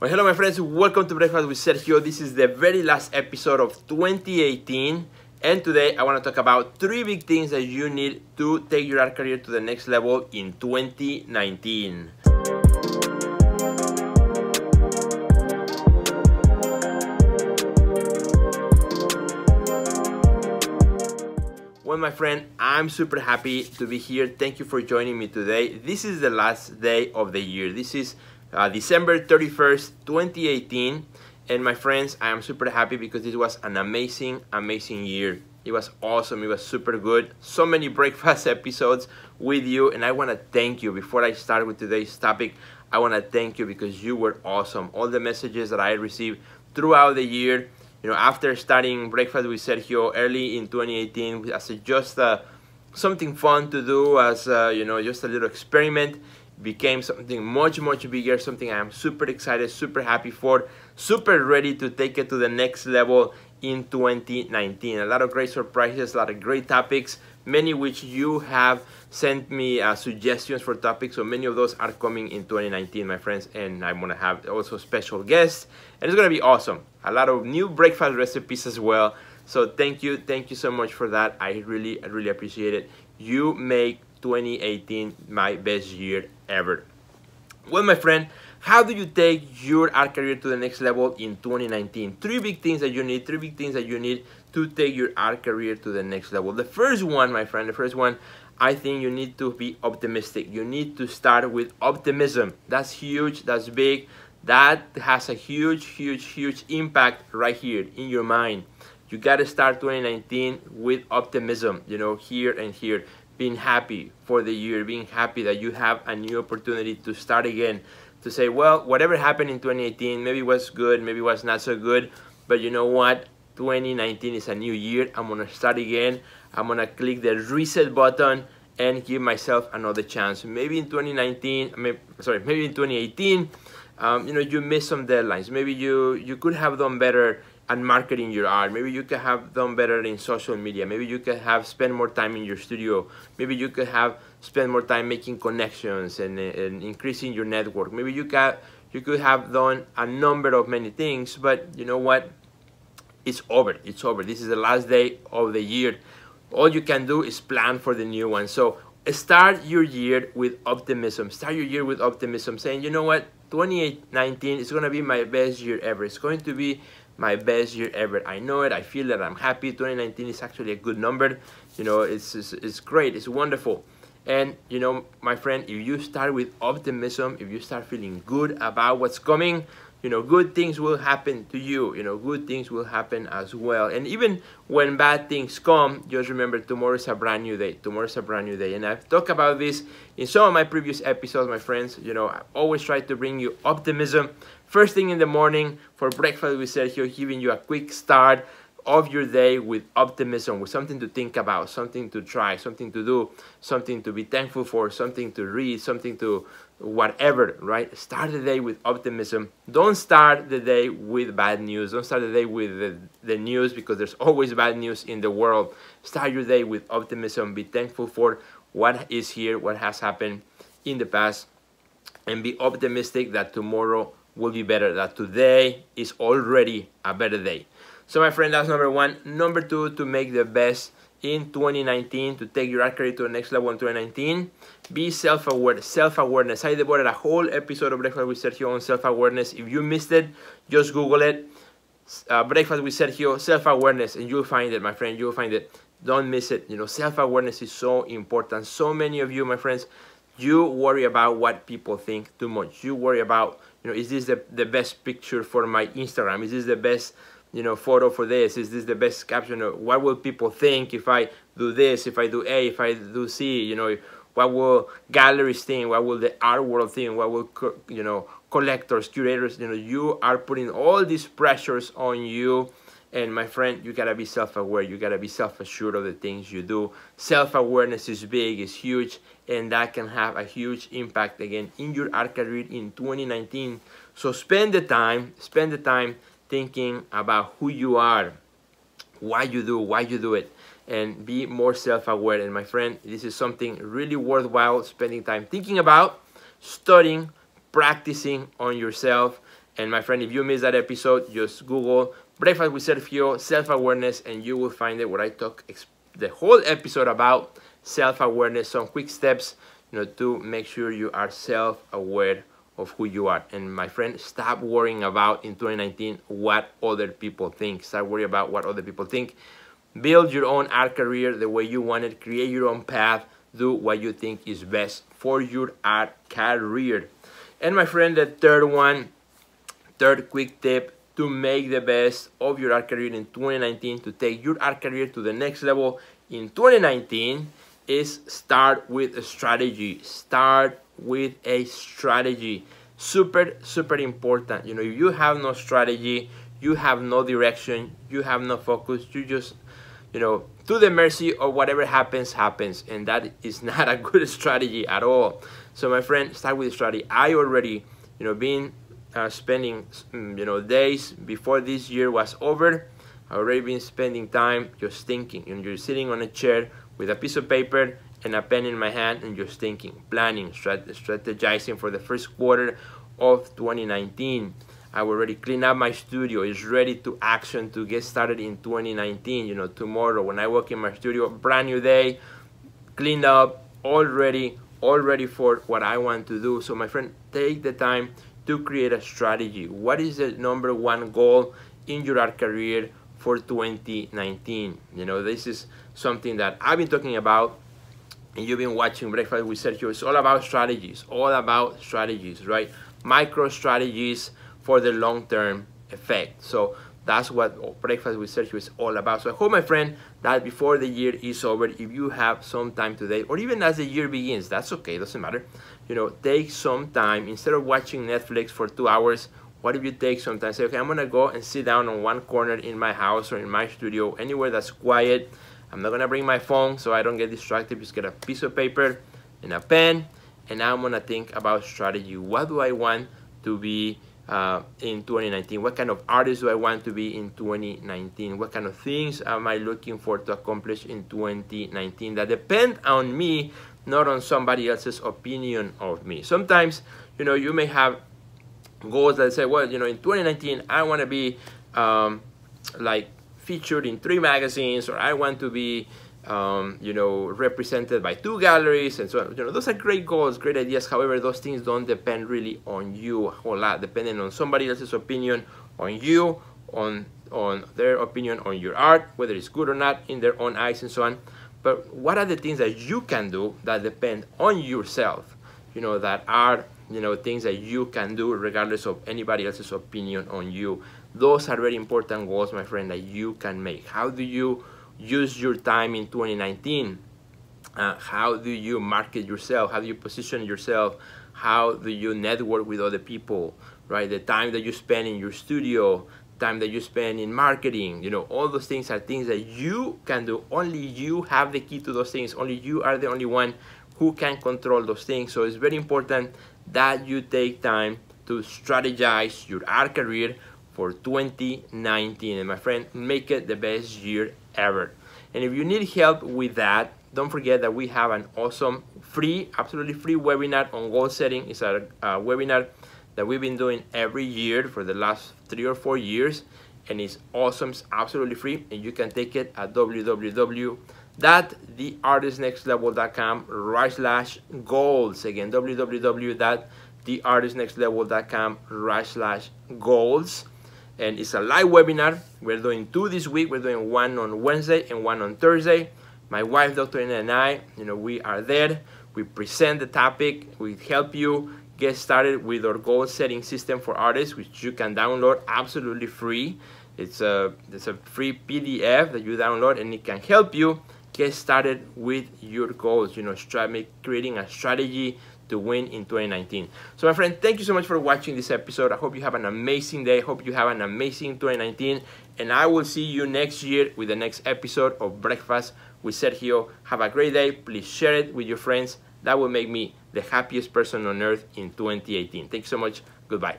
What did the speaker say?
Well, hello, my friends. Welcome to Breakfast with Sergio. This is the very last episode of 2018. And today I want to talk about three big things that you need to take your art career to the next level in 2019. Well, my friend, I'm super happy to be here. Thank you for joining me today. This is the last day of the year. This is uh, December 31st, 2018. And my friends, I am super happy because this was an amazing, amazing year. It was awesome. It was super good. So many breakfast episodes with you. And I want to thank you. Before I start with today's topic, I want to thank you because you were awesome. All the messages that I received throughout the year, you know, after starting Breakfast with Sergio early in 2018 as just uh, something fun to do, as, uh, you know, just a little experiment became something much much bigger something i'm super excited super happy for super ready to take it to the next level in 2019 a lot of great surprises a lot of great topics many which you have sent me uh, suggestions for topics so many of those are coming in 2019 my friends and i'm gonna have also special guests and it's gonna be awesome a lot of new breakfast recipes as well so thank you thank you so much for that i really really appreciate it you make 2018 my best year Ever, Well, my friend, how do you take your art career to the next level in 2019? Three big things that you need, three big things that you need to take your art career to the next level. The first one, my friend, the first one, I think you need to be optimistic. You need to start with optimism. That's huge, that's big. That has a huge, huge, huge impact right here in your mind. You gotta start 2019 with optimism, you know, here and here being happy for the year, being happy that you have a new opportunity to start again, to say, well, whatever happened in 2018, maybe was good, maybe was not so good, but you know what? 2019 is a new year. I'm gonna start again. I'm gonna click the reset button and give myself another chance. Maybe in 2019, mean, sorry, maybe in 2018, um, you know, you missed some deadlines. Maybe you you could have done better and marketing your art. Maybe you could have done better in social media. Maybe you could have spent more time in your studio. Maybe you could have spent more time making connections and, and increasing your network. Maybe you could, you could have done a number of many things, but you know what? It's over. It's over. This is the last day of the year. All you can do is plan for the new one. So start your year with optimism. Start your year with optimism, saying, you know what? 2019 is going to be my best year ever. It's going to be my best year ever. I know it. I feel that I'm happy. 2019 is actually a good number. You know, it's, it's, it's great. It's wonderful. And, you know, my friend, if you start with optimism, if you start feeling good about what's coming, you know, good things will happen to you. You know, good things will happen as well. And even when bad things come, just remember tomorrow is a brand new day. Tomorrow is a brand new day. And I've talked about this in some of my previous episodes, my friends. You know, I always try to bring you optimism. First thing in the morning for breakfast with Sergio, giving you a quick start of your day with optimism, with something to think about, something to try, something to do, something to be thankful for, something to read, something to whatever, right? Start the day with optimism. Don't start the day with bad news. Don't start the day with the, the news because there's always bad news in the world. Start your day with optimism. Be thankful for what is here, what has happened in the past, and be optimistic that tomorrow will be better, that today is already a better day. So my friend, that's number one. Number two, to make the best in 2019, to take your art career to the next level in 2019. Be self-aware, self-awareness. I devoted a whole episode of Breakfast with Sergio on self-awareness. If you missed it, just Google it. Uh, Breakfast with Sergio, self-awareness, and you'll find it, my friend, you'll find it. Don't miss it. You know, self-awareness is so important. So many of you, my friends, you worry about what people think too much. You worry about, you know, is this the, the best picture for my Instagram? Is this the best you know, photo for this? Is this the best caption? What will people think if I do this, if I do A, if I do C, you know, what will galleries think, what will the art world think, what will, you know, collectors, curators, you know, you are putting all these pressures on you. And my friend, you gotta be self-aware, you gotta be self-assured of the things you do. Self-awareness is big, It's huge, and that can have a huge impact again in your art career in 2019. So spend the time, spend the time thinking about who you are, why you do, why you do it, and be more self-aware. And my friend, this is something really worthwhile spending time thinking about, studying, practicing on yourself. And my friend, if you missed that episode, just Google Breakfast with Sergio, self-awareness, and you will find it where I talk the whole episode about self-awareness, some quick steps you know, to make sure you are self-aware of who you are. And my friend, stop worrying about in 2019 what other people think. Stop worrying about what other people think. Build your own art career the way you want it. Create your own path. Do what you think is best for your art career. And my friend, the third one, third quick tip to make the best of your art career in 2019, to take your art career to the next level in 2019 is start with a strategy. Start with a strategy. Super, super important. You know, if you have no strategy, you have no direction, you have no focus, you just, you know, to the mercy of whatever happens, happens. And that is not a good strategy at all. So my friend, start with strategy. I already, you know, been uh, spending, mm, you know, days before this year was over, i already been spending time just thinking. You know, you're sitting on a chair with a piece of paper and a pen in my hand and just thinking, planning, strategizing for the first quarter of 2019. I already cleaned up my studio. It's ready to action to get started in 2019. You know, tomorrow when I walk in my studio, brand new day, cleaned up, all ready, all ready for what I want to do. So my friend, take the time to create a strategy. What is the number one goal in your art career for 2019? You know, this is something that I've been talking about and you've been watching Breakfast with Sergio, it's all about strategies, all about strategies, right? Micro strategies for the long-term effect. So that's what Breakfast with Sergio is all about. So I hope, my friend, that before the year is over, if you have some time today, or even as the year begins, that's okay, doesn't matter. You know, take some time. Instead of watching Netflix for two hours, what if you take some time? Say, okay, I'm gonna go and sit down on one corner in my house or in my studio, anywhere that's quiet, I'm not gonna bring my phone so I don't get distracted. Just get a piece of paper and a pen, and now I'm gonna think about strategy. What do I want to be uh, in 2019? What kind of artist do I want to be in 2019? What kind of things am I looking for to accomplish in 2019 that depend on me, not on somebody else's opinion of me? Sometimes, you know, you may have goals that say, well, you know, in 2019, I want to be um, like featured in three magazines or I want to be um, you know, represented by two galleries and so on. You know, those are great goals, great ideas. However, those things don't depend really on you a whole lot, depending on somebody else's opinion on you, on on their opinion on your art, whether it's good or not in their own eyes and so on. But what are the things that you can do that depend on yourself? You know, that are, you know, things that you can do regardless of anybody else's opinion on you those are very important goals, my friend, that you can make. How do you use your time in 2019? Uh, how do you market yourself? How do you position yourself? How do you network with other people? Right, the time that you spend in your studio, time that you spend in marketing, you know, all those things are things that you can do. Only you have the key to those things. Only you are the only one who can control those things. So it's very important that you take time to strategize your art career for 2019 and my friend make it the best year ever and if you need help with that don't forget that we have an awesome free absolutely free webinar on goal setting it's a, a webinar that we've been doing every year for the last three or four years and it's awesome it's absolutely free and you can take it at www right slash goals again www.theartistnextlevel.com right slash goals and it's a live webinar. We're doing two this week. We're doing one on Wednesday and one on Thursday. My wife, Dr. Ina, and I, you know, we are there. We present the topic. We help you get started with our goal setting system for artists, which you can download absolutely free. It's a, it's a free PDF that you download and it can help you get started with your goals, you know, creating a strategy to win in 2019. So my friend, thank you so much for watching this episode. I hope you have an amazing day. I hope you have an amazing 2019. And I will see you next year with the next episode of Breakfast with Sergio. Have a great day. Please share it with your friends. That will make me the happiest person on earth in 2018. Thank you so much. Goodbye.